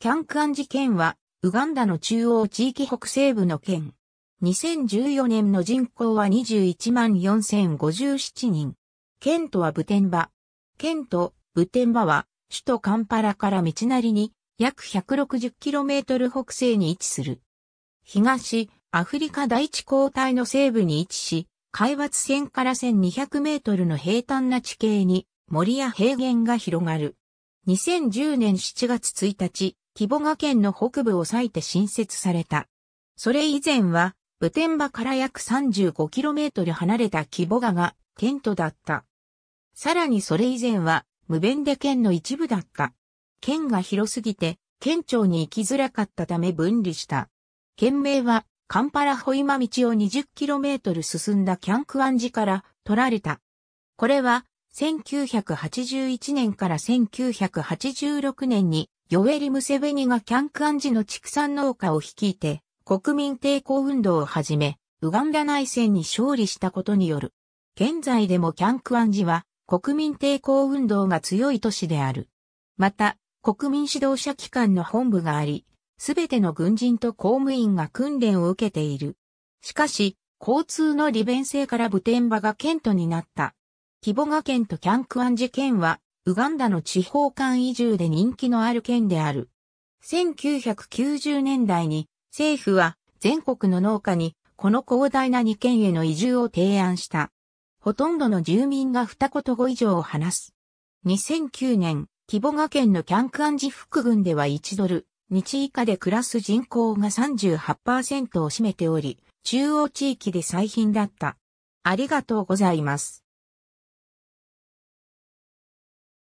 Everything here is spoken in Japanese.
キャンクアン事件は、ウガンダの中央地域北西部の県。2014年の人口は21万4057人。県都はブテンバ。県都、ブテンバは、首都カンパラから道なりに、約 160km 北西に位置する。東、アフリカ第一交代の西部に位置し、海抜線から1200メートルの平坦な地形に、森や平原が広がる。2010年7月1日、キボガ県の北部を割いて新設された。それ以前は、ブテンバから約 35km 離れたキボガがテントだった。さらにそれ以前は、無弁で県の一部だった。県が広すぎて、県庁に行きづらかったため分離した。県名は、カンパラホイマ道を 20km 進んだキャンクアンジから取られた。これは、1981年から1986年にヨエリ・ムセベニがキャンクアンジの畜産農家を率いて、国民抵抗運動をはじめ、ウガンダ内戦に勝利したことによる。現在でもキャンクアンジは、国民抵抗運動が強い都市である。また、国民指導者機関の本部があり、すべての軍人と公務員が訓練を受けている。しかし、交通の利便性から武天馬が県都になった。規模が県とキャンクアンジ県はウガンダの地方間移住で人気のある県である。1990年代に政府は全国の農家にこの広大な2県への移住を提案した。ほとんどの住民が二言語以上を話す。2009年、規模が県のキャンクアンジ福郡では1ドル、日以下で暮らす人口が38%を占めており、中央地域で最貧だった。ありがとうございます。